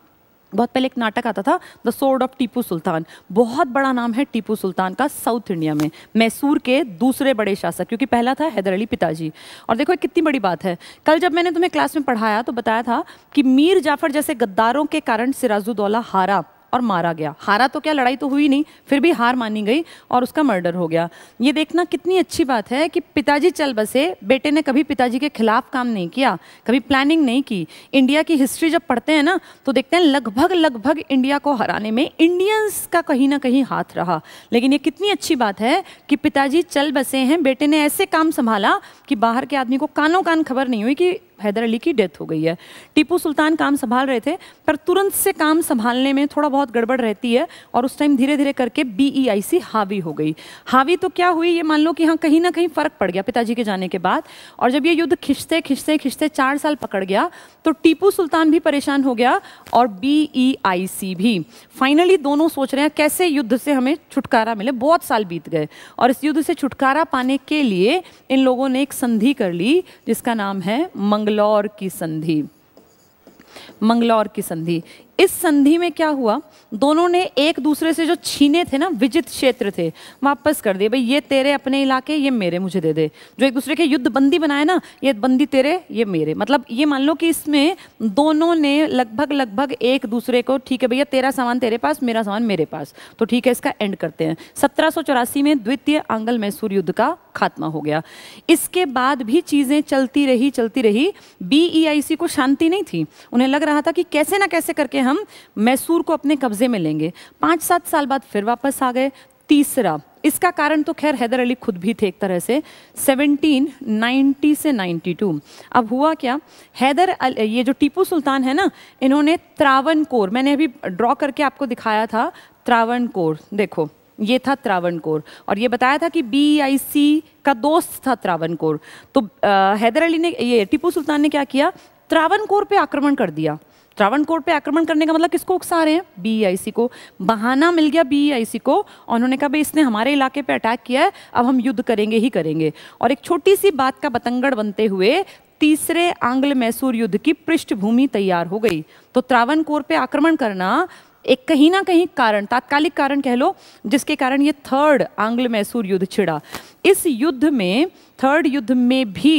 बहुत पहले एक नाटक आता था the sword of Tipu Sultan बहुत बड़ा नाम है टीपू सुल्तान का साउथ इंडिया में मैसूर के दूसरे बड़े शासक क्योंकि पहला था हैदर अली पिताजी और देखो कितनी बड़ी बात है कल जब मैंने तुम्हें क्लास में पढ़ाया तो बताया था कि मीर जाफर जैसे गद्दारों के कारण सिराजुद्दौला हारा और मारा गया हारा तो क्या लड़ाई तो हुई नहीं फिर भी हार मानी गई और उसका मर्डर हो गया ये देखना कितनी अच्छी बात है कि पिताजी चल बसे बेटे ने कभी पिताजी के खिलाफ काम नहीं किया कभी प्लानिंग नहीं की इंडिया की हिस्ट्री जब पढ़ते हैं ना तो देखते हैं लगभग लगभग इंडिया को हराने में इंडियंस का कहीं ना कहीं हाथ रहा लेकिन ये कितनी अच्छी बात है कि पिताजी चल बसे हैं बेटे ने ऐसे काम संभाला कि बाहर के आदमी को कानों कान खबर नहीं हुई कि हैदर अली की डेथ हो गई है टीपू सुल्तान काम संभाल रहे थे पर तुरंत से काम संभालने में थोड़ा बहुत गड़बड़ रहती है और उस टाइम धीरे धीरे करके बीईआईसी e हावी हो गई हावी तो क्या हुई ये मान लो कि हाँ कहीं ना कहीं फ़र्क पड़ गया पिताजी के जाने के बाद और जब ये युद्ध खिंचते खिंचते खिंचते चार साल पकड़ गया तो टीपू सुल्तान भी परेशान हो गया और बी e भी फाइनली दोनों सोच रहे हैं कैसे युद्ध से हमें छुटकारा मिले बहुत साल बीत गए और इस युद्ध से छुटकारा पाने के लिए इन लोगों ने एक संधि कर ली जिसका नाम है मंगल मंगलौर की संधि मंगलौर की संधि इस संधि में क्या हुआ दोनों ने एक दूसरे से जो छीने थे ना विजित क्षेत्र थे वापस कर दिए भाई ये तेरे अपने इलाके ये मेरे मुझे दे दे जो एक दूसरे के युद्ध बंदी बनाए ना ये बंदी तेरे ये मेरे मतलब ये मान लो कि इसमें दोनों ने लगभग लगभग एक दूसरे को ठीक है भैया तेरा सामान तेरे पास मेरा सामान मेरे पास तो ठीक है इसका एंड करते हैं सत्रह में द्वितीय आंगल मैसूर युद्ध का खात्मा हो गया इसके बाद भी चीज़ें चलती रही चलती रही बीईआईसी e को शांति नहीं थी उन्हें लग रहा था कि कैसे ना कैसे करके हम मैसूर को अपने कब्जे में लेंगे पाँच सात साल बाद फिर वापस आ गए तीसरा इसका कारण तो खैर हैदर अली खुद भी थे एक तरह से 1790 से 92 अब हुआ क्या हैदर ये जो टीपू सुल्तान है ना इन्होंने त्रावण कोर मैंने अभी ड्रॉ करके आपको दिखाया था त्रावण कोर देखो ये था त्रावणकोर और ये बताया था कि बी आई सी का दोस्त था त्रावणकोर तो हैदर अली ने ये टीपू सुल्तान ने क्या किया त्रावणकोर पे आक्रमण कर दिया त्रावणकोर पे आक्रमण करने का मतलब किसको उकसा रहे हैं बी को बहाना मिल गया बी को और उन्होंने कहा भाई इसने हमारे इलाके पे अटैक किया है अब हम युद्ध करेंगे ही करेंगे और एक छोटी सी बात का बतंगड़ बनते हुए तीसरे आंग्ल मैसूर युद्ध की पृष्ठभूमि तैयार हो गई तो कोर पर आक्रमण करना एक कहीं ना कहीं कारण तात्कालिक कारण कह लो जिसके कारण ये थर्ड आंग्ल मैसूर युद्ध छिड़ा इस युद्ध में थर्ड युद्ध में भी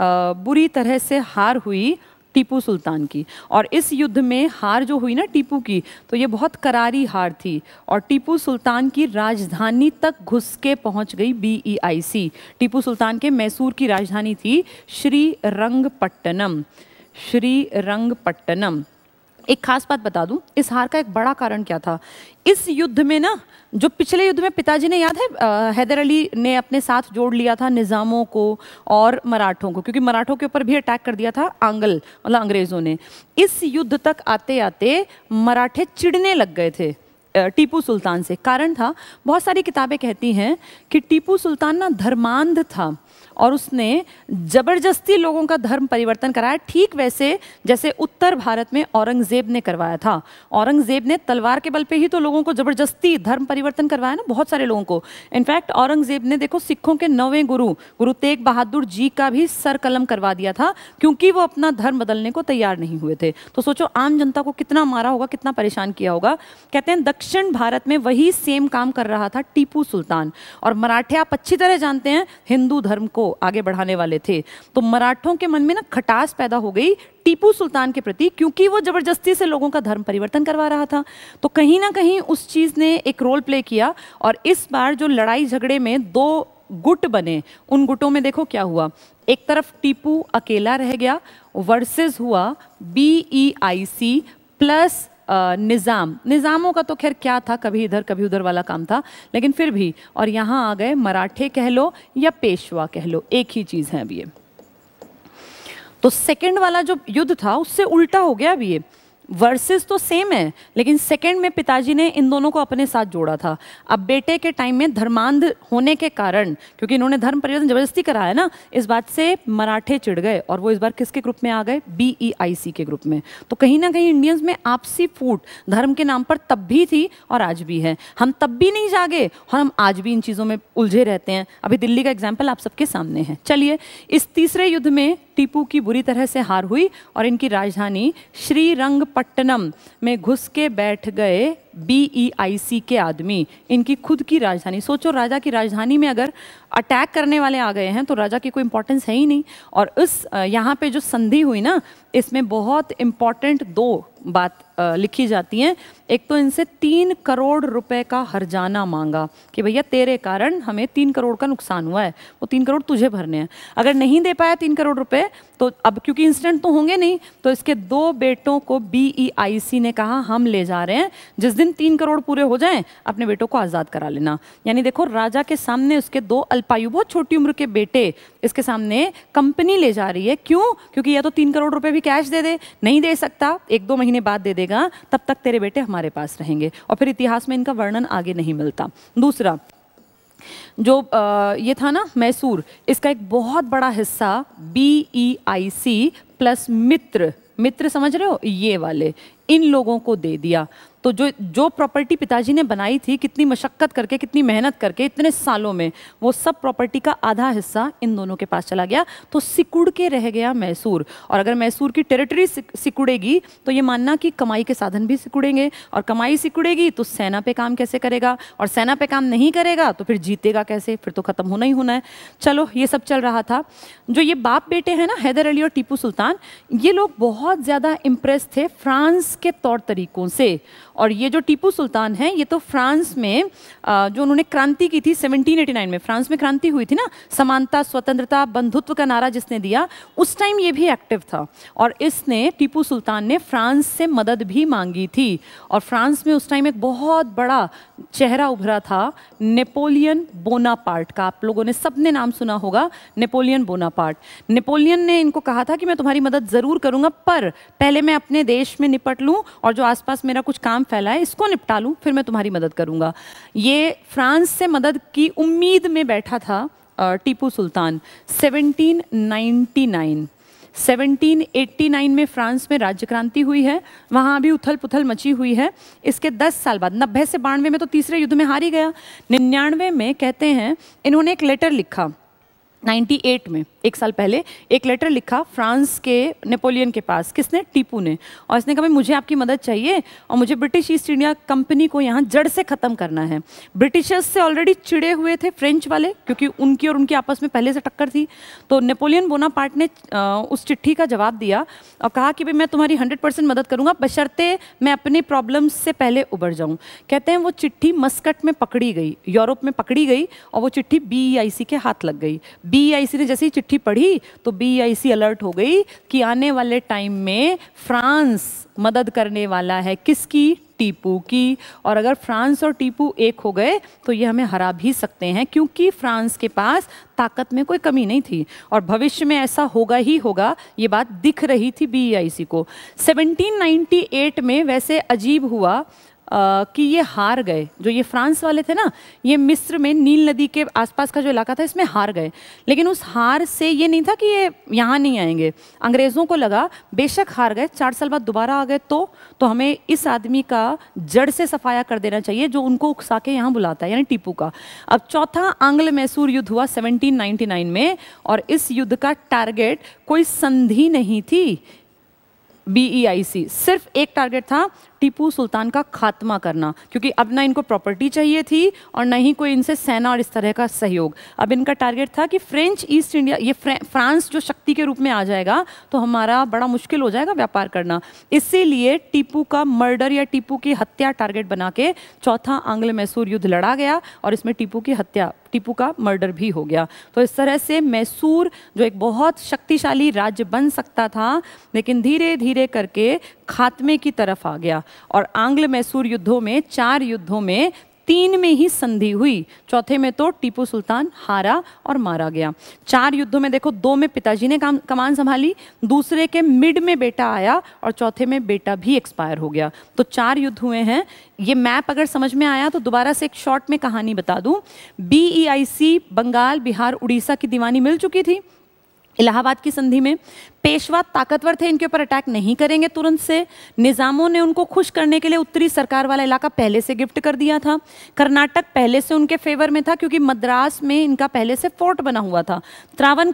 आ, बुरी तरह से हार हुई टीपू सुल्तान की और इस युद्ध में हार जो हुई ना टीपू की तो ये बहुत करारी हार थी और टीपू सुल्तान की राजधानी तक घुस के पहुँच गई बी ई आई सी टीपू सुल्तान के मैसूर की राजधानी थी श्री रंगपट्टनम श्री रंगपट्टनम एक खास बात बता दूं इस हार का एक बड़ा कारण क्या था इस युद्ध में ना जो पिछले युद्ध में पिताजी ने याद है आ, हैदर अली ने अपने साथ जोड़ लिया था निज़ामों को और मराठों को क्योंकि मराठों के ऊपर भी अटैक कर दिया था आंगल मतलब अंग्रेज़ों ने इस युद्ध तक आते आते मराठे चिड़ने लग गए थे टीपू सुल्तान से कारण था बहुत सारी किताबें कहती हैं कि टीपू सुल्तान ना धर्मांध था और उसने ज़बरदस्ती लोगों का धर्म परिवर्तन कराया ठीक वैसे जैसे उत्तर भारत में औरंगज़ेब ने करवाया था औरंगज़ेब ने तलवार के बल पे ही तो लोगों को ज़बरदस्ती धर्म परिवर्तन करवाया ना बहुत सारे लोगों को इनफैक्ट औरंगज़ेब ने देखो सिखों के नवे गुरु गुरु तेग बहादुर जी का भी सर कलम करवा दिया था क्योंकि वो अपना धर्म बदलने को तैयार नहीं हुए थे तो सोचो आम जनता को कितना मारा होगा कितना परेशान किया होगा कहते हैं दक्षिण भारत में वही सेम काम कर रहा था टीपू सुल्तान और मराठे आप अच्छी तरह जानते हैं हिंदू धर्म को को आगे बढ़ाने वाले थे तो मराठों के मन में ना खटास पैदा हो गई टीपू सुल्तान के प्रति क्योंकि वो ज़बरदस्ती से लोगों का धर्म परिवर्तन करवा रहा था तो कहीं ना कहीं उस चीज़ ने एक रोल प्ले किया और इस बार जो लड़ाई झगड़े में दो गुट बने उन गुटों में देखो क्या हुआ एक तरफ टीपू अकेला रह गया वर्सेस हुआ बी ई आई सी प्लस निज़ाम निज़ामों का तो खैर क्या था कभी इधर कभी उधर वाला काम था लेकिन फिर भी और यहाँ आ गए मराठे कह लो या पेशवा कह लो एक ही चीज़ है अब ये तो सेकेंड वाला जो युद्ध था उससे उल्टा हो गया अब ये वर्सेस तो सेम है लेकिन सेकंड में पिताजी ने इन दोनों को अपने साथ जोड़ा था अब बेटे के टाइम में धर्मांध होने के कारण क्योंकि इन्होंने धर्म परिवर्तन जबरदस्ती कराया ना इस बात से मराठे चिढ़ गए और वो इस बार किसके ग्रुप में आ गए बी ई आई सी के ग्रुप में तो कहीं ना कहीं इंडियंस में आपसी फूट धर्म के नाम पर तब भी थी और आज भी है हम तब भी नहीं जागे और हम आज भी इन चीज़ों में उलझे रहते हैं अभी दिल्ली का एग्जाम्पल आप सबके सामने है चलिए इस तीसरे युद्ध में टीपू की बुरी तरह से हार हुई और इनकी राजधानी श्रीरंगपट्टनम में घुस के बैठ गए बीईआईसी e के आदमी इनकी खुद की राजधानी सोचो राजा की राजधानी में अगर अटैक करने वाले आ गए हैं तो राजा की कोई इंपॉर्टेंस है ही नहीं और इस यहाँ पे जो संधि हुई ना इसमें बहुत इम्पॉर्टेंट दो बात लिखी जाती हैं एक तो इनसे तीन करोड़ रुपए का हरजाना मांगा कि भैया तेरे कारण हमें तीन करोड़ का नुकसान हुआ है वो तीन करोड़ तुझे भरने हैं अगर नहीं दे पाया तीन करोड़ रुपए तो अब क्योंकि इंसिडेंट तो होंगे नहीं तो इसके दो बेटों को बीईआईसी e ने कहा हम ले जा रहे हैं जिस दिन तीन करोड़ पूरे हो जाएं अपने बेटों को आज़ाद करा लेना यानी देखो राजा के सामने उसके दो अल्पायु बहुत छोटी उम्र के बेटे इसके सामने कंपनी ले जा रही है क्यों क्योंकि या तो तीन करोड़ रुपए भी कैश दे दे नहीं दे सकता एक दो महीने बाद दे देगा तब तक तेरे बेटे हमारे पास रहेंगे और फिर इतिहास में इनका वर्णन आगे नहीं मिलता दूसरा जो आ, ये था ना मैसूर इसका एक बहुत बड़ा हिस्सा बी ई आई सी प्लस मित्र मित्र समझ रहे हो ये वाले इन लोगों को दे दिया तो जो जो प्रॉपर्टी पिताजी ने बनाई थी कितनी मशक्क़त करके कितनी मेहनत करके इतने सालों में वो सब प्रॉपर्टी का आधा हिस्सा इन दोनों के पास चला गया तो सिकुड़ के रह गया मैसूर और अगर मैसूर की टेरिटरी सिकुड़ेगी तो ये मानना कि कमाई के साधन भी सिकुड़ेंगे और कमाई सिकुड़ेगी तो सेना पे काम कैसे करेगा और सेना पे काम नहीं करेगा तो फिर जीतेगा कैसे फिर तो ख़त्म होना ही होना है चलो ये सब चल रहा था जो ये बाप बेटे हैं ना हैदर अली और टीपू सुल्तान ये लोग बहुत ज़्यादा इम्प्रेस थे फ्रांस के तौर तरीकों से और ये जो टीपू सुल्तान हैं ये तो फ्रांस में जो उन्होंने क्रांति की थी 1789 में फ्रांस में क्रांति हुई थी ना समानता स्वतंत्रता बंधुत्व का नारा जिसने दिया उस टाइम ये भी एक्टिव था और इसने टीपू सुल्तान ने फ्रांस से मदद भी मांगी थी और फ्रांस में उस टाइम एक बहुत बड़ा चेहरा उभरा था नेपोलियन बोनापार्ट का आप लोगों ने सबने नाम सुना होगा नेपोलियन बोनापार्ट नेपोलियन ने इनको कहा था कि मैं तुम्हारी मदद ज़रूर करूँगा पर पहले मैं अपने देश में निपट लूँ और जो आसपास मेरा कुछ काम इल्ज़ाम फैला है इसको निपटा लूँ फिर मैं तुम्हारी मदद करूँगा ये फ्रांस से मदद की उम्मीद में बैठा था टीपू सुल्तान 1799 1789 में फ्रांस में राज्य क्रांति हुई है वहाँ अभी उथल पुथल मची हुई है इसके 10 साल बाद नब्बे से बानवे में तो तीसरे युद्ध में हार ही गया निन्यानवे में कहते हैं इन्होंने एक लेटर लिखा 98 में एक साल पहले एक लेटर लिखा फ्रांस के नेपोलियन के पास किसने टीपू ने और इसने कहा मुझे आपकी मदद चाहिए और मुझे ब्रिटिश ईस्ट इंडिया कंपनी को यहाँ जड़ से ख़त्म करना है ब्रिटिशर्स से ऑलरेडी चिड़े हुए थे फ्रेंच वाले क्योंकि उनकी और उनकी आपस में पहले से टक्कर थी तो नेपोलियन बोनापार्ट ने उस चिट्ठी का जवाब दिया और कहा कि भाई मैं तुम्हारी हंड्रेड मदद करूँगा बशर्ते मैं अपने प्रॉब्लम्स से पहले उबर जाऊँ कहते हैं वो चिट्ठी मस्कट में पकड़ी गई यूरोप में पकड़ी गई और वो चिट्ठी बी e के हाथ लग गई बीआईसी ने जैसे ही चिट्ठी पढ़ी तो बीआईसी अलर्ट हो गई कि आने वाले टाइम में फ्रांस मदद करने वाला है किसकी टीपू की और अगर फ्रांस और टीपू एक हो गए तो ये हमें हरा भी सकते हैं क्योंकि फ्रांस के पास ताकत में कोई कमी नहीं थी और भविष्य में ऐसा होगा ही होगा ये बात दिख रही थी बीआईसी को 1798 में वैसे अजीब हुआ कि ये हार गए जो ये फ्रांस वाले थे ना ये मिस्र में नील नदी के आसपास का जो इलाका था इसमें हार गए लेकिन उस हार से ये नहीं था कि ये यहाँ नहीं आएंगे अंग्रेज़ों को लगा बेशक हार गए चार साल बाद दोबारा आ गए तो तो हमें इस आदमी का जड़ से सफाया कर देना चाहिए जो उनको उकसा के यहाँ बुलाता है यानी टीपू का अब चौथा आंग्ल मैसूर युद्ध हुआ सेवनटीन में और इस युद्ध का टारगेट कोई संधि नहीं थी सी e सिर्फ एक टारगेट था टीपू सुल्तान का खात्मा करना क्योंकि अब ना इनको प्रॉपर्टी चाहिए थी और ना ही कोई इनसे सेना और इस तरह का सहयोग अब इनका टारगेट था कि फ्रेंच ईस्ट इंडिया ये फ्रांस जो शक्ति के रूप में आ जाएगा तो हमारा बड़ा मुश्किल हो जाएगा व्यापार करना इसीलिए टीपू का मर्डर या टीपू की हत्या टारगेट बना के चौथा आंग्ल मैसूर युद्ध लड़ा गया और इसमें टीपू की हत्या टीपू का मर्डर भी हो गया तो इस तरह से मैसूर जो एक बहुत शक्तिशाली राज्य बन सकता था लेकिन धीरे धीरे करके खात्मे की तरफ आ गया और आंग्ल मैसूर युद्धों में चार युद्धों में तीन में ही संधि हुई चौथे में तो टीपू सुल्तान हारा और मारा गया चार युद्धों में देखो दो में पिताजी ने काम कमान संभाली दूसरे के मिड में बेटा आया और चौथे में बेटा भी एक्सपायर हो गया तो चार युद्ध हुए हैं ये मैप अगर समझ में आया तो दोबारा से एक शॉर्ट में कहानी बता दूं सी बंगाल बिहार उड़ीसा की दीवानी मिल चुकी थी इलाहाबाद की संधि में पेशवा ताकतवर थे इनके ऊपर अटैक नहीं करेंगे तुरंत से निज़ामों ने उनको खुश करने के लिए उत्तरी सरकार वाला इलाका पहले से गिफ्ट कर दिया था कर्नाटक पहले से उनके फेवर में था क्योंकि मद्रास में इनका पहले से फोर्ट बना हुआ था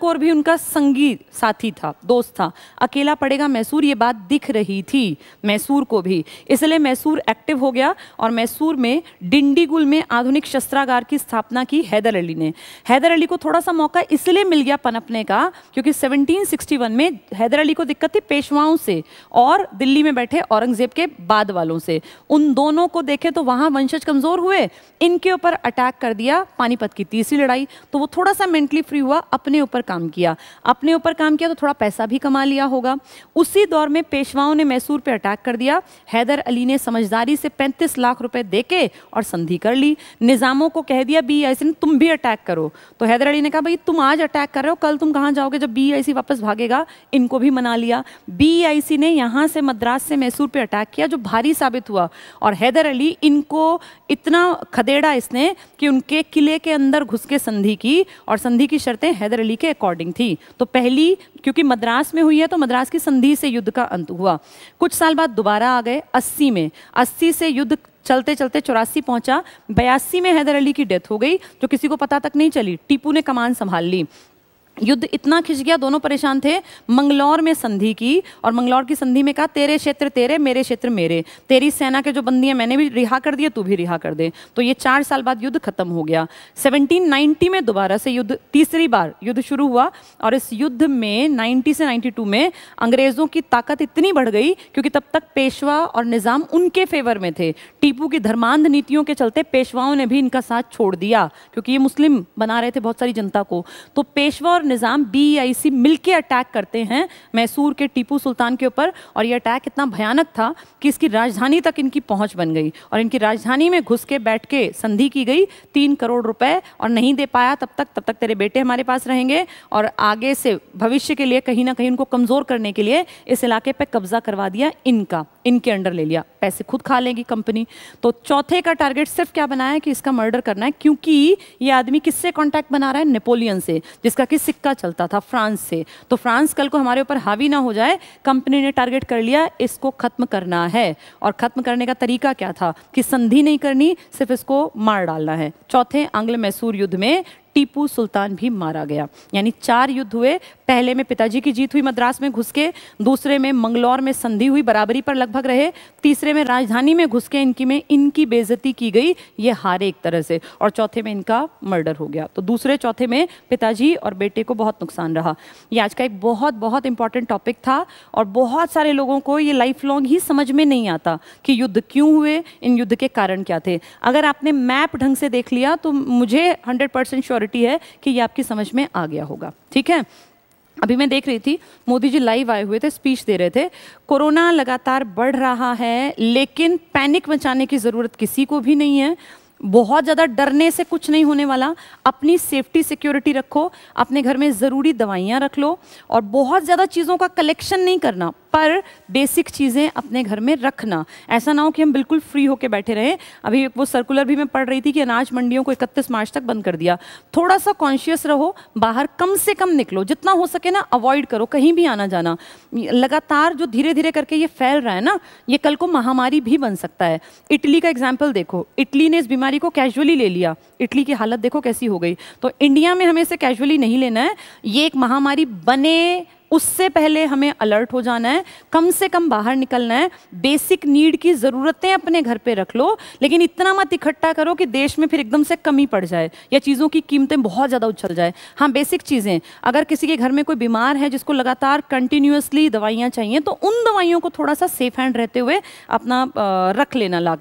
कोर भी उनका संगी साथी था दोस्त था अकेला पड़ेगा मैसूर ये बात दिख रही थी मैसूर को भी इसलिए मैसूर एक्टिव हो गया और मैसूर में डिंडीगुल में आधुनिक शस्त्रागार की स्थापना की हैदर अली ने हैदर अली को थोड़ा सा मौका इसलिए मिल गया पनपने का क्योंकि 1761 में हैदर अली को दिक्कत थी पेशवाओं से और दिल्ली में बैठे औरंगजेब के बाद वालों से उन दोनों को देखे तो वहां वंशज कमज़ोर हुए इनके ऊपर अटैक कर दिया पानीपत की तीसरी लड़ाई तो वो थोड़ा सा मेंटली फ्री हुआ अपने ऊपर काम किया अपने ऊपर काम किया तो थोड़ा पैसा भी कमा लिया होगा उसी दौर में पेशवाओं ने मैसूर पर अटैक कर दिया हैदर अली ने समझदारी से पैंतीस लाख रुपए दे के और संधि कर ली निज़ामों को कह दिया बी ऐसे तुम भी अटैक करो तो हैदर अली ने कहा भाई तुम आज अटैक कर रहे हो कल तुम कहां जाओगे होकर जब बीआईसी वापस भागेगा इनको भी मना लिया बीआईसी ने यहाँ से मद्रास से मैसूर पे अटैक किया जो भारी साबित हुआ और हैदर अली इनको इतना खदेड़ा इसने कि उनके किले के अंदर घुस के संधि की और संधि की शर्तें हैदर अली के अकॉर्डिंग थी तो पहली क्योंकि मद्रास में हुई है तो मद्रास की संधि से युद्ध का अंत हुआ कुछ साल बाद दोबारा आ गए अस्सी में अस्सी से युद्ध चलते चलते चौरासी पहुंचा बयासी में हैदर अली की डेथ हो गई जो किसी को पता तक नहीं चली टीपू ने कमान संभाल ली युद्ध इतना खिंच गया दोनों परेशान थे मंगलौर में संधि की और मंगलौर की संधि में कहा तेरे क्षेत्र तेरे मेरे क्षेत्र मेरे तेरी सेना के जो बंदी हैं मैंने भी रिहा कर दिया तू भी रिहा कर दे तो ये चार साल बाद युद्ध खत्म हो गया 1790 में दोबारा से युद्ध तीसरी बार युद्ध शुरू हुआ और इस युद्ध में नाइन्टी से नाइन्टी में अंग्रेज़ों की ताकत इतनी बढ़ गई क्योंकि तब तक पेशवा और निज़ाम उनके फेवर में थे टीपू की धर्मांध नीतियों के चलते पेशवाओं ने भी इनका साथ छोड़ दिया क्योंकि ये मुस्लिम बना रहे थे बहुत सारी जनता को तो पेशवा और निज़ाम बीआईसी मिलके अटैक करते हैं मैसूर के टीपू सुल्तान के ऊपर और ये अटैक इतना भयानक था कि इसकी राजधानी तक इनकी पहुंच बन गई और इनकी राजधानी में घुस के बैठ के संधि की गई तीन करोड़ रुपए और नहीं दे पाया तब तक तब तक तेरे बेटे हमारे पास रहेंगे और आगे से भविष्य के लिए कहीं ना कहीं उनको कमज़ोर करने के लिए इस इलाके पर कब्जा करवा दिया इनका इनके अंडर ले लिया पैसे खुद खा लेगी कंपनी तो चौथे का टारगेट सिर्फ क्या बनाया कि इसका मर्डर करना है क्योंकि ये आदमी किससे कॉन्टैक्ट बना रहा है नेपोलियन से जिसका कि सिक्का चलता था फ्रांस से तो फ्रांस कल को हमारे ऊपर हावी ना हो जाए कंपनी ने टारगेट कर लिया इसको ख़त्म करना है और ख़त्म करने का तरीका क्या था कि संधि नहीं करनी सिर्फ इसको मार डालना है चौथे आंग्ल मैसूर युद्ध में टीपू सुल्तान भी मारा गया यानी चार युद्ध हुए पहले में पिताजी की जीत हुई मद्रास में घुस के दूसरे में मंगलौर में संधि हुई बराबरी पर लगभग रहे तीसरे में राजधानी में घुस के इनकी में इनकी बेजती की गई ये हारे एक तरह से और चौथे में इनका मर्डर हो गया तो दूसरे चौथे में पिताजी और बेटे को बहुत नुकसान रहा ये आज का एक बहुत बहुत इंपॉर्टेंट टॉपिक था और बहुत सारे लोगों को ये लाइफ लॉन्ग ही समझ में नहीं आता कि युद्ध क्यों हुए इन युद्ध के कारण क्या थे अगर आपने मैप ढंग से देख लिया तो मुझे हंड्रेड परसेंट श्योर श्योरिटी है कि ये आपकी समझ में आ गया होगा ठीक है अभी मैं देख रही थी मोदी जी लाइव आए हुए थे स्पीच दे रहे थे कोरोना लगातार बढ़ रहा है लेकिन पैनिक मचाने की ज़रूरत किसी को भी नहीं है बहुत ज़्यादा डरने से कुछ नहीं होने वाला अपनी सेफ्टी सिक्योरिटी रखो अपने घर में ज़रूरी दवाइयाँ रख लो और बहुत ज़्यादा चीज़ों का कलेक्शन नहीं करना पर बेसिक चीज़ें अपने घर में रखना ऐसा ना हो कि हम बिल्कुल फ्री होकर बैठे रहें अभी वो सर्कुलर भी मैं पढ़ रही थी कि अनाज मंडियों को इकतीस मार्च तक बंद कर दिया थोड़ा सा कॉन्शियस रहो बाहर कम से कम निकलो जितना हो सके ना अवॉइड करो कहीं भी आना जाना लगातार जो धीरे धीरे करके ये फैल रहा है ना ये कल को महामारी भी बन सकता है इटली का एग्जाम्पल देखो इटली ने इस बीमारी को कैजुअली ले लिया इटली की हालत देखो कैसी हो गई तो इंडिया में हमें इसे कैजुअली नहीं लेना है ये एक महामारी बने उससे पहले हमें अलर्ट हो जाना है कम से कम बाहर निकलना है बेसिक नीड की ज़रूरतें अपने घर पे रख लो लेकिन इतना मत इकट्ठा करो कि देश में फिर एकदम से कमी पड़ जाए या चीज़ों की कीमतें बहुत ज़्यादा उछल जाए हाँ बेसिक चीज़ें अगर किसी के घर में कोई बीमार है जिसको लगातार कंटिन्यूसली दवाइयाँ चाहिए तो उन दवाइयों को थोड़ा सा सेफ हैंड रहते हुए अपना रख लेना ला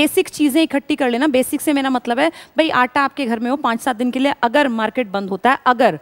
बेसिक चीज़ें इकट्ठी कर लेना बेसिक से मेरा मतलब है भाई आटा आपके घर में हो पाँच सात दिन के लिए अगर मार्केट बंद होता है अगर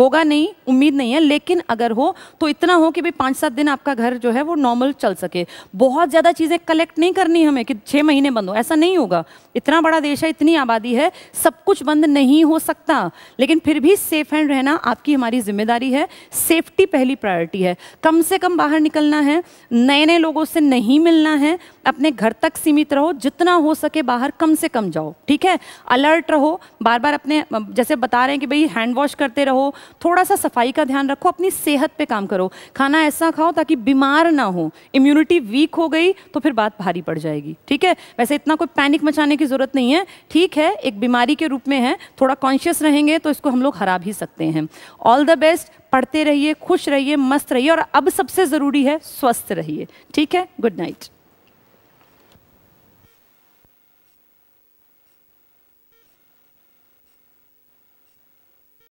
होगा नहीं उम्मीद नहीं है लेकिन अगर हो तो इतना हो कि भाई पाँच सात दिन आपका घर जो है वो नॉर्मल चल सके बहुत ज़्यादा चीज़ें कलेक्ट नहीं करनी हमें कि छः महीने बंद हो ऐसा नहीं होगा इतना बड़ा देश है इतनी आबादी है सब कुछ बंद नहीं हो सकता लेकिन फिर भी सेफ हैंड रहना आपकी हमारी जिम्मेदारी है सेफ्टी पहली प्रायोरिटी है कम से कम बाहर निकलना है नए नए लोगों से नहीं मिलना है अपने घर तक सीमित रहो जितना हो सके बाहर कम से कम जाओ ठीक है अलर्ट रहो बार बार अपने जैसे बता रहे हैं कि भाई हैंड वॉश करते रहो थोड़ा सा सफाई का ध्यान रखो अपनी सेहत पे काम करो खाना ऐसा खाओ ताकि बीमार ना हो इम्यूनिटी वीक हो गई तो फिर बात भारी पड़ जाएगी ठीक है वैसे इतना कोई पैनिक मचाने की ज़रूरत नहीं है ठीक है एक बीमारी के रूप में है थोड़ा कॉन्शियस रहेंगे तो इसको हम लोग हरा भी सकते हैं ऑल द बेस्ट पढ़ते रहिए खुश रहिए मस्त रहिए और अब सबसे ज़रूरी है स्वस्थ रहिए ठीक है गुड नाइट